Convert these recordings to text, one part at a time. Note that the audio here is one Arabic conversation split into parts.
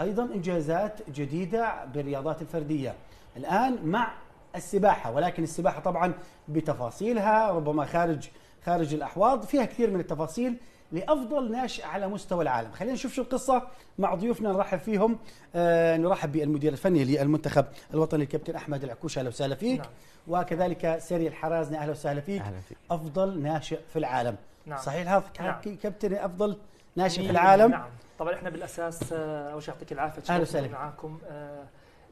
أيضا إنجازات جديدة بالرياضات الفردية الآن مع السباحة ولكن السباحة طبعا بتفاصيلها ربما خارج خارج الأحواض فيها كثير من التفاصيل لأفضل ناشئ على مستوى العالم خلينا نشوف شو القصة مع ضيوفنا نرحب فيهم آه نرحب بالمدير الفني للمنتخب الوطني الكابتن أحمد العكوش أهلا وسهلا فيك نعم. وكذلك سيري الحرازني أهلا وسهلا فيك. أهلا فيك أفضل ناشئ في العالم نعم. صحيح هذا نعم. كابتن أفضل ناشئ في إيه، العالم نعم. طبعا احنا بالاساس آه، اول شيء يعطيك العافيه اهلا وسهلا معاكم آه،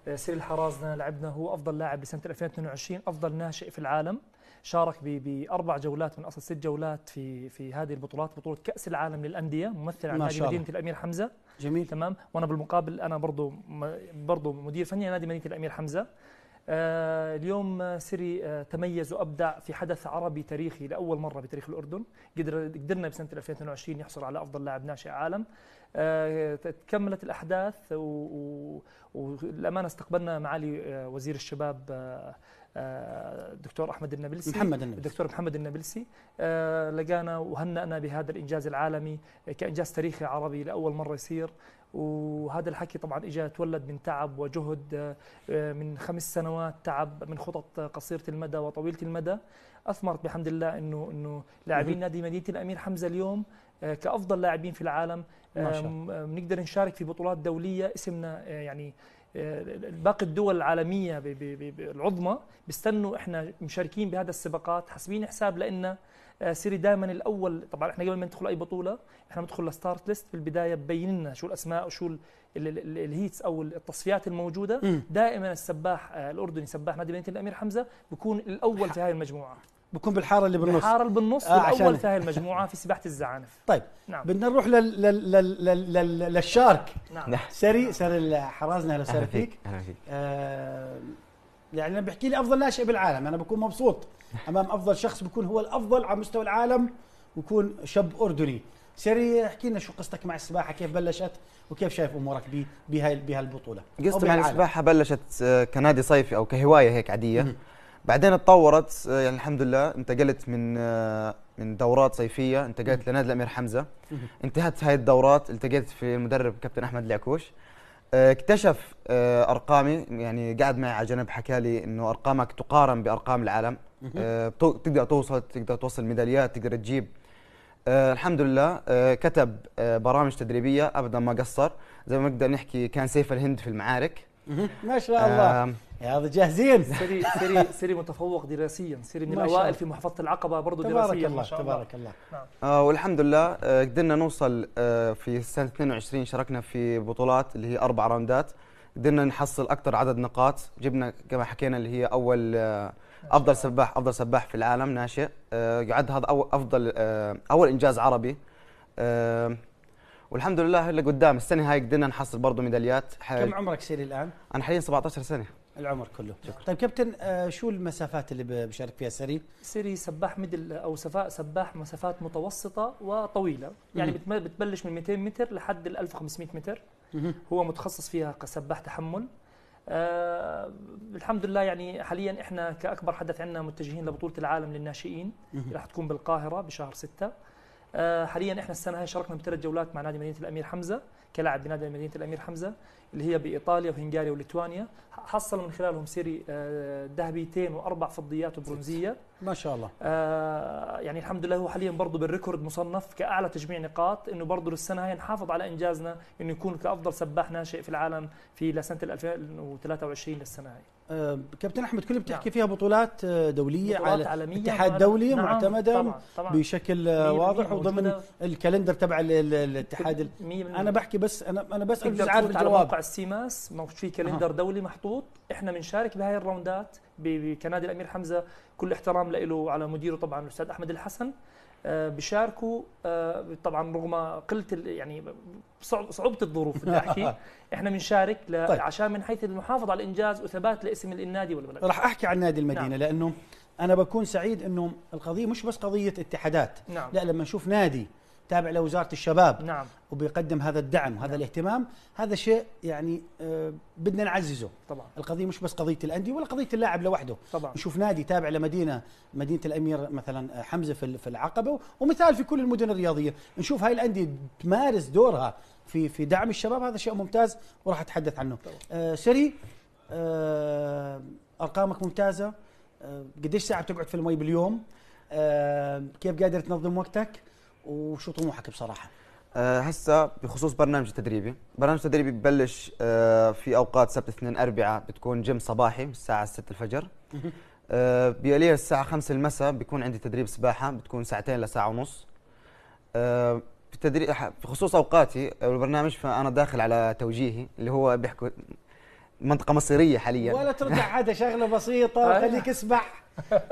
آه، سير الحرازنة لعبنا هو افضل لاعب بسنه 2022 افضل ناشئ في العالم شارك باربع جولات من اصل ست جولات في في هذه البطولات بطوله كاس العالم للانديه ممثل عن نادي مدينه الامير حمزه جميل تمام وانا بالمقابل انا برضو برضو مدير فني نادي مدينه الامير حمزه آه، اليوم سري آه، تميز وابدع في حدث عربي تاريخي لاول مره بتاريخ الاردن قدر قدرنا بسنه 2022 يحصل على افضل لاعب ناشئ عالم آه، تكملت الاحداث والامانه استقبلنا معالي وزير الشباب الدكتور احمد النبلسي محمد النبلسي الدكتور محمد النبلسي لقانا وهنأنا بهذا الانجاز العالمي كانجاز تاريخي عربي لاول مره يصير وهذا الحكي طبعا اجى تولد من تعب وجهد آه، من خمس سنوات تعب من خطط قصيره المدى وطويله المدى اثمرت بحمد الله انه انه لاعبين نادي مدينه الامير حمزه اليوم آه، كافضل لاعبين في العالم بنقدر نشارك في بطولات دوليه اسمنا آه، يعني باقي الدول العالميه العظمى بيستنوا احنا مشاركين بهذا السباقات حاسبين حساب لنا آه، سيري دائما الاول طبعا احنا قبل ما ندخل اي بطوله احنا بندخل لستارت ليست في البدايه ببين لنا شو الاسماء وشو الهيتس او التصفيات الموجوده دائما السباح آه، الاردني سباح نادي بنيت الامير حمزه بيكون الاول في هاي المجموعه بكون بالحاره اللي بالنص الحاره اللي بالنص آه الاول في هاي المجموعه في سباحه الزعانف طيب نعم بدنا نروح لل... لل... لل... لل... للشارك نعم. نعم سري سري حرازنا اهلا وسهلا فيك اهلا فيك آه يعني انا بيحكي لي افضل ناشئ بالعالم انا بكون مبسوط امام افضل شخص بكون هو الافضل على مستوى العالم ويكون شاب اردني سيري احكي لنا شو قصتك مع السباحه كيف بلشت وكيف شايف امورك بهاي بهالبطوله البطوله قصتي مع السباحه بلشت آه، كنادي صيفي او كهوايه هيك عاديه بعدين تطورت آه، يعني الحمد لله انتقلت من آه، من دورات صيفيه انتقلت لنادي الامير حمزه انتهت هاي الدورات التقيت في المدرب كابتن احمد العكوش آه، اكتشف آه، ارقامي يعني قعد معي على جنب حكى لي انه ارقامك تقارن بارقام العالم أه تقدر توصل تقدر توصل ميداليات تقدر تجيب أه الحمد لله أه كتب آه، برامج تدريبيه ابدا ما قصر زي ما نقدر نحكي كان سيف الهند في المعارك ما شاء الله هذا جاهزين سري سري سري متفوق دراسيا سري من الاوائل في محافظه العقبه برضه دراسيا ما شاء الله تبارك الله نعم. آه والحمد لله آه قدرنا نوصل آه في سنه 22 شاركنا في بطولات اللي هي اربع راوندات قدرنا نحصل اكثر عدد نقاط جبنا كما حكينا اللي هي اول آه افضل سباح افضل سباح في العالم ناشئ آه يعد هذا أول افضل آه اول انجاز عربي آه والحمد لله اللي قدام السنه هاي قدرنا نحصل برضه ميداليات كم عمرك سيري الان؟ انا حاليا 17 سنه العمر كله شكرا. طيب كابتن آه، شو المسافات اللي بشارك فيها سري سري سباح ميدل او سباح مسافات متوسطه وطويله يعني مم. بتبلش من 200 متر لحد ال 1500 متر مم. هو متخصص فيها كسباح تحمل آه الحمد لله يعني حاليا احنا كاكبر حدث عندنا متجهين لبطوله العالم للناشئين راح تكون بالقاهره بشهر 6 آه حاليا احنا السنه هاي شاركنا بثلاث جولات مع نادي مدينه الامير حمزه كلاعب بنادي مدينه الامير حمزه اللي هي بايطاليا وهنغاريا وليتوانيا حصل من خلالهم سيري آه، ذهبيتين واربع فضيات وبرونزيه ما شاء الله آه، يعني الحمد لله هو حاليا برضه بالريكورد مصنف كاعلى تجميع نقاط انه برضه للسنه هاي نحافظ على انجازنا انه يكون كافضل سباح ناشئ في العالم في لسنه 2023 للسنه هاي آه، كابتن احمد كل بتحكي نعم. فيها بطولات آه، دوليه بطولات على عالمية اتحاد دولي نعم معتمده طبعا طبعا بشكل آه، واضح وضمن الكالندر تبع الاتحاد انا بحكي بس انا انا بس عارف الجواب على موقع السيماس في كالندر دولي محطوط احنا بنشارك بهاي الراوندات بكنادي الامير حمزه كل احترام له على مديره طبعا الاستاذ احمد الحسن آه، بشاركوا آه، طبعا رغم قله يعني صعوبه الظروف بدي احكي احنا بنشارك طيب. عشان من حيث المحافظه على الانجاز وثبات لاسم النادي والبلد راح احكي عن نادي المدينه نعم. لانه انا بكون سعيد انه القضيه مش بس قضيه اتحادات نعم. لا لما نشوف نادي تابع لوزاره الشباب نعم وبيقدم هذا الدعم وهذا نعم. الاهتمام هذا شيء يعني آه، بدنا نعززه طبعا القضيه مش بس قضيه الانديه ولا قضيه اللاعب لوحده طبعا نشوف نادي تابع لمدينه مدينه الامير مثلا آه، حمزه في العقبه ومثال في كل المدن الرياضيه نشوف هاي الانديه تمارس دورها في في دعم الشباب هذا شيء ممتاز وراح اتحدث عنه طبعا. آه سري آه ارقامك ممتازه آه قديش ساعه بتقعد في المي باليوم آه كيف قادر تنظم وقتك وشو طموحك بصراحه؟ أه بخصوص برنامج التدريبي برنامج التدريبي ببلش أه في اوقات سبت اثنين اربعاء بتكون جيم صباحي الساعه 6 الفجر أه بيليها الساعه 5 المساء بيكون عندي تدريب سباحه بتكون ساعتين لساعه ونص أه بخصوص اوقاتي البرنامج فانا داخل على توجيهي اللي هو بيحكوا منطقه مصيريه حاليا ولا ترجع هذا شغله بسيطه وخليك آه. اسبح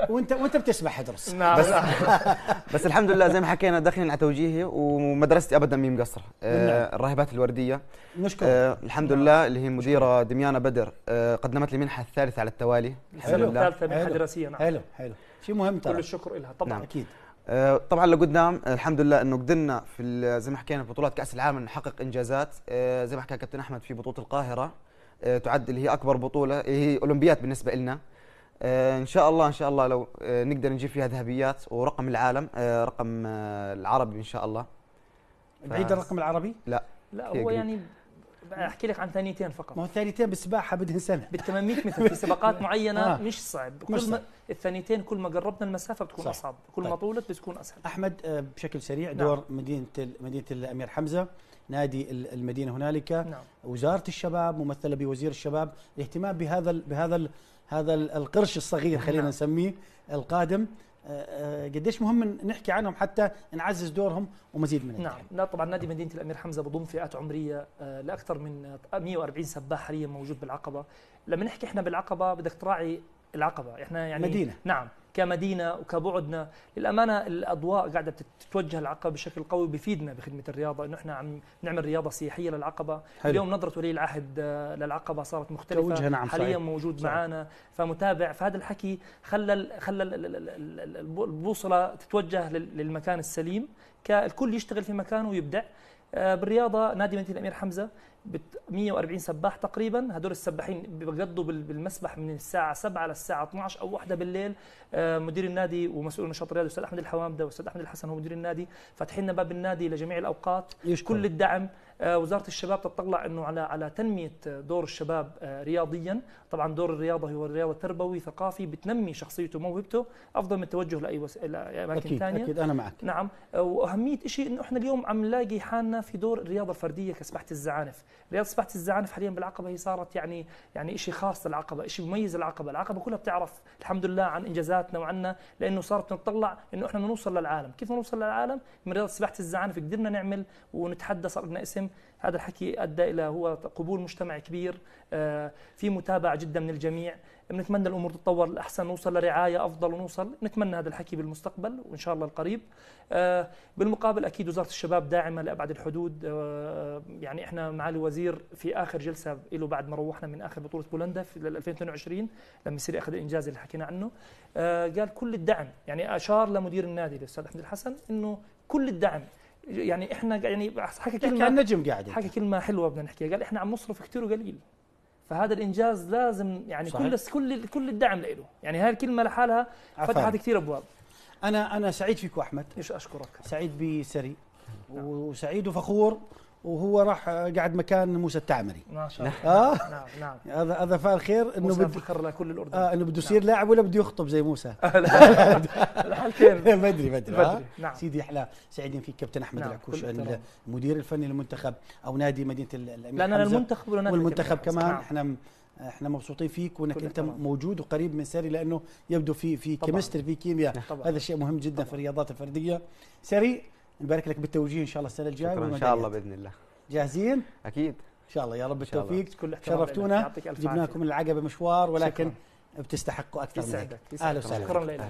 وانت وانت بتسبح ادرس نعم بس, بس الحمد لله زي ما حكينا داخلين على توجيهي ومدرستي ابدا مي مقصره آه نعم. الراهبات الورديه نشكر آه الحمد نعم. لله اللي هي مديره دميانه بدر آه قدمت لي منحه الثالثه على التوالي الحمد حلو لله الثالثه منحه دراسيه نعم حلو حلو شيء مهم ترى كل الشكر لها طبعا نعم. اكيد آه، طبعا لقدام الحمد لله انه قدرنا في زي ما حكينا في بطولات كاس العالم نحقق انجازات آه، زي ما حكى كابتن احمد في بطوله القاهره آه، تعد اللي هي اكبر بطوله اللي هي اولمبيات بالنسبه لنا آه، ان شاء الله ان شاء الله لو آه، نقدر نجيب فيها ذهبيات ورقم العالم رقم العربي ان شاء الله بعيد الرقم العربي لا لا هو قريب. يعني احكي لك عن ثانيتين فقط ما هو الثانيتين بالسباحه بدهن سنه بال 800 متر في سباقات آه. معينه آه. مش صعب كل مش صعب. ما الثانيتين كل ما قربنا المسافه بتكون صح. اصعب كل طيب. ما طولت بتكون اسهل احمد آه، بشكل سريع نعم. دور مدينه مدينه الامير حمزه نادي المدينه هنالك نعم. وزاره الشباب ممثله بوزير الشباب الاهتمام بهذا الـ بهذا الـ هذا القرش الصغير خلينا نعم. نسميه القادم قديش مهم نحكي عنهم حتى نعزز دورهم ومزيد من نعم لا طبعا نادي مدينه الامير حمزه بضم فئات عمريه آه، لاكثر من 140 سباح حاليا موجود بالعقبه لما نحكي احنا بالعقبه بدك تراعي العقبه احنا يعني مدينه نعم كمدينه وكبعدنا للامانه الاضواء قاعده تتوجه العقبه بشكل قوي بيفيدنا بخدمه الرياضه انه احنا عم نعمل رياضه سياحيه للعقبه حلو. اليوم نظره ولي العهد آه، للعقبه صارت مختلفه نعم حاليا صحيح. موجود صحيح. معنا فمتابع فهذا الحكي خلى خلى البوصله تتوجه للمكان السليم الكل يشتغل في مكانه ويبدع آه، بالرياضه نادي مدينه الامير حمزه 140 سباح تقريبا هدول السباحين بيقضوا بالمسبح من الساعه 7 للساعه 12 او 1 بالليل آه، مدير النادي ومسؤول النشاط الرياضي الاستاذ احمد الحوامده والاستاذ احمد الحسن هو مدير النادي فاتحين لنا باب النادي لجميع الاوقات يشكر. كل الدعم آه، وزاره الشباب تطلع انه على على تنميه دور الشباب آه، رياضيا طبعا دور الرياضه هو الرياضه تربوي ثقافي بتنمي شخصيته وموهبته افضل من التوجه لاي وس... اماكن ثانيه اكيد انا معك نعم آه، واهميه شيء انه احنا اليوم عم نلاقي حالنا في دور الرياضه الفرديه كسباحه الزعانف رياضه سباحه الزعانف حاليا بالعقبه هي صارت يعني يعني شيء خاص العقبه شيء مميز العقبه العقبه كلها بتعرف الحمد لله عن انجازاتنا وعنا لانه صارت نتطلع انه احنا نوصل للعالم كيف نوصل للعالم من رياضه سباحه الزعانف قدرنا نعمل ونتحدى صار لنا اسم هذا الحكي ادى الى هو قبول مجتمعي كبير آه، في متابعه جدا من الجميع بنتمنى الامور تتطور لاحسن نوصل لرعايه افضل ونوصل نتمنى هذا الحكي بالمستقبل وان شاء الله القريب آه، بالمقابل اكيد وزاره الشباب داعمه لابعد الحدود آه، يعني احنا مع الوزير في اخر جلسه له بعد ما روحنا من اخر بطوله بولندا في 2022 لما يصير اخذ الانجاز اللي حكينا عنه قال كل الدعم يعني اشار لمدير النادي الاستاذ احمد الحسن انه كل الدعم يعني احنا يعني حكى كلمه نجم قاعد حكى كلمه حلوه بدنا نحكيها قال احنا عم نصرف كثير وقليل فهذا الانجاز لازم يعني كل كل كل الدعم له يعني هاي الكلمه لحالها فتحت كثير ابواب انا انا سعيد فيك احمد ايش اشكرك سعيد بسري نعم. وسعيد وفخور وهو راح قعد مكان موسى التعمري ما شاء الله آه نعم نعم هذا هذا فعل خير انه بد... فخر لكل الاردن آه انه بده يصير نعم. لاعب ولا بده يخطب زي موسى الحالتين ادري بدري بدري آه؟ نعم سيدي احلى سعيدين فيك كابتن احمد نعم. العكوش المدير الفني للمنتخب او نادي مدينه الامير لان المنتخب والمنتخب كمان نعم. احنا احنا مبسوطين فيك وانك انت طبعا. موجود وقريب من ساري لانه يبدو في في كيمستري في كيمياء هذا شيء مهم جدا طبعا. في الرياضات الفرديه ساري نبارك لك بالتوجيه ان شاء الله السنه الجايه ان شاء الله باذن الله جاهزين اكيد ان شاء الله يا رب التوفيق كل شرفتونا جبناكم العقبه مشوار ولكن شكرا. بتستحقوا اكثر من هيك اهلا وسهلا شكرا لك